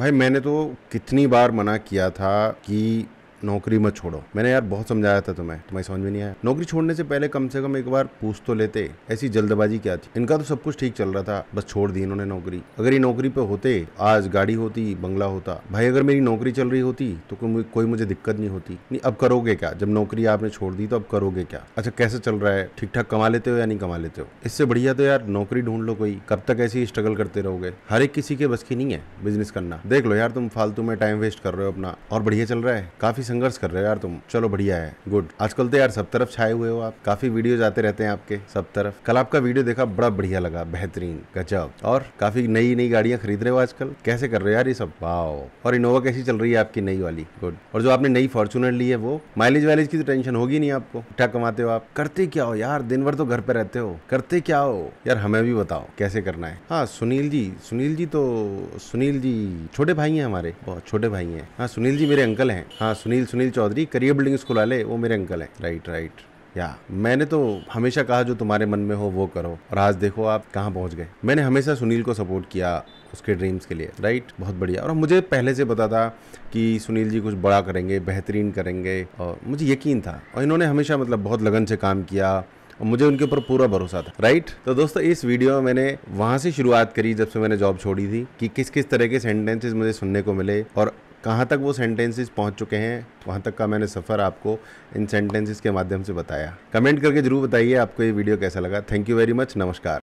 भाई मैंने तो कितनी बार मना किया था कि नौकरी मत छोड़ो मैंने यार बहुत समझाया था तुम्हें तुम्हें समझ में नहीं आया नौकरी छोड़ने से पहले कम से कम एक बार पूछ तो लेते ऐसी जल्दबाजी क्या थी इनका तो सब कुछ ठीक चल रहा था बस छोड़ दी इन्होंने नौकरी अगर ये नौकरी पे होते आज गाड़ी होती बंगला होता भाई अगर मेरी नौकरी चल रही होती तो कोई मुझे दिक्कत नहीं होती नहीं अब करोगे क्या जब नौकरी आपने छोड़ दी तो अब करोगे क्या अच्छा कैसे चल रहा है ठीक ठाक कमा लेते हो या नहीं कमा लेते हो इससे बढ़िया तो यार नौकरी ढूंढ लो कोई कब तक ऐसी स्ट्रगल करते रहोगे हर एक किसी के बस की नहीं है बिजनेस करना देख लो यार तुम फालतू में टाइम वेस्ट कर रहे हो अपना और बढ़िया चल रहा है काफी संघर्ष कर रहे हो यार तुम चलो बढ़िया है गुड आजकल तो यार सब तरफ छाए हुए हो आप काफी वीडियो आते रहते हैं आपके सब तरफ कल आपका वीडियो देखा बड़ा बढ़िया लगा बेहतरीन गजब और काफी नई नई गाड़ियां खरीद रहे हो आजकल कैसे कर रहे हो यार ये सब वाओ और इनोवा कैसी चल रही है आपकी नई वाली गुड और जो आपने नई फॉर्चुनर ली है वो माइलेज वाइलेज की तो टेंशन होगी नहीं आपको क्या कमाते हो आप करते क्या हो यार दिन भर तो घर पे रहते हो करते क्या हो यार हमें भी बताओ कैसे करना है हाँ सुनील जी सुनील जी तो सुनील जी छोटे भाई हैं हमारे बहुत छोटे भाई हैं हाँ सुनील जी मेरे अंकल हैं हाँ Sunil Sunil Sunil Chaudhary career building school वाले वो मेरे अंकल हैं राइट राइट या मैंने तो हमेशा कहा जो तुम्हारे मन में हो वो करो और आज देखो आप कहाँ पहुँच गए मैंने हमेशा सुनील को सपोर्ट किया उसके ड्रीम्स के लिए राइट बहुत बढ़िया और मुझे पहले से पता था कि सुनील जी कुछ बड़ा करेंगे बेहतरीन करेंगे और मुझे यकीन था और इन्होंने हमेशा मतलब बहुत लगन से काम किया और मुझे उनके ऊपर पूरा भरोसा था राइट तो दोस्तों इस वीडियो में मैंने वहाँ से शुरुआत करी जब से मैंने जॉब छोड़ी थी कि किस किस तरह के सेंटेंसेस मुझे सुनने को मिले और कहाँ तक वो सेंटेंसेस पहुँच चुके हैं वहाँ तक का मैंने सफ़र आपको इन सेंटेंसेस के माध्यम से बताया कमेंट करके ज़रूर बताइए आपको ये वीडियो कैसा लगा थैंक यू वेरी मच नमस्कार